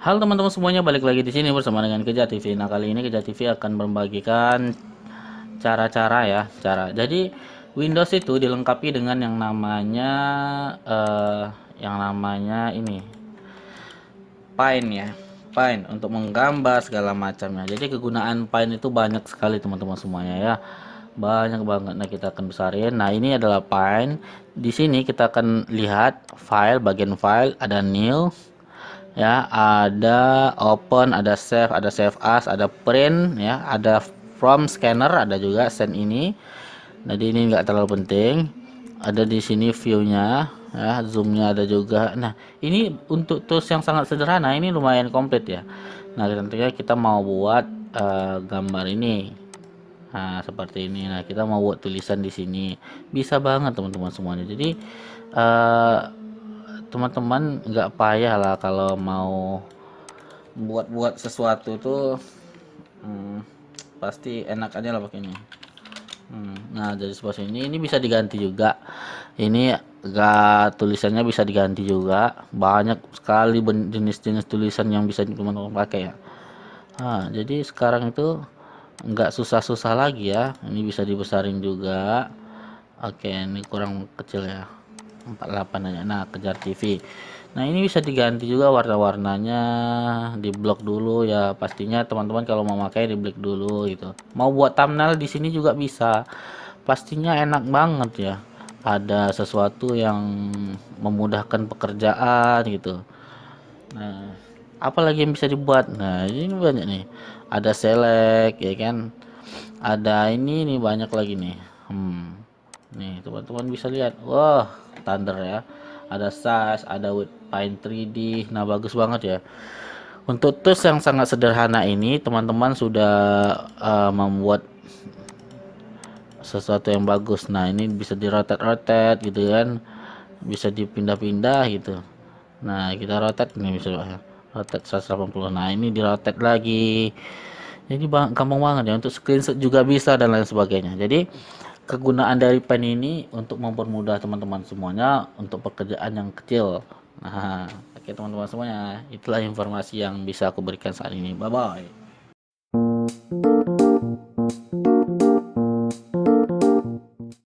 hal teman-teman semuanya, balik lagi di sini bersama dengan Keja TV. Nah, kali ini Keja TV akan membagikan cara-cara ya, cara. Jadi Windows itu dilengkapi dengan yang namanya uh, yang namanya ini Paint ya. Paint untuk menggambar segala macamnya. Jadi kegunaan Paint itu banyak sekali teman-teman semuanya ya. Banyak banget. Nah, kita akan besarin. Nah, ini adalah Paint. Di sini kita akan lihat file bagian file ada new ya ada open ada save ada save as ada print ya ada from scanner ada juga send ini jadi ini enggak terlalu penting ada di sini viewnya ya zoomnya ada juga nah ini untuk tools yang sangat sederhana ini lumayan komplit ya nah tentunya kita mau buat uh, gambar ini nah seperti ini nah kita mau buat tulisan di sini bisa banget teman-teman semuanya jadi uh, teman-teman nggak payah lah kalau mau buat-buat sesuatu tuh hmm, pasti enak aja lah pakainya hmm, nah jadi seperti ini ini bisa diganti juga ini gak tulisannya bisa diganti juga banyak sekali jenis-jenis tulisan yang bisa teman-teman pakai ya nah, jadi sekarang itu nggak susah-susah lagi ya ini bisa dibesarin juga oke ini kurang kecil ya 48 aja nah kejar TV nah ini bisa diganti juga warna-warnanya di blok dulu ya pastinya teman-teman kalau mau pakai di blok dulu gitu mau buat thumbnail di sini juga bisa pastinya enak banget ya ada sesuatu yang memudahkan pekerjaan gitu nah apalagi yang bisa dibuat nah ini banyak nih ada select ya kan ada ini nih banyak lagi nih hmm nih teman-teman bisa lihat wah thunder ya ada size ada wood pine 3D nah bagus banget ya untuk tools yang sangat sederhana ini teman-teman sudah uh, membuat sesuatu yang bagus nah ini bisa dirotet-rotet gitu kan bisa dipindah-pindah gitu nah kita rotet ini bisa ya. rotet 180 nah ini dirotet lagi jadi gampang banget ya untuk screenshot juga bisa dan lain sebagainya jadi kegunaan dari pen ini untuk mempermudah teman-teman semuanya untuk pekerjaan yang kecil nah oke teman-teman semuanya itulah informasi yang bisa aku berikan saat ini bye bye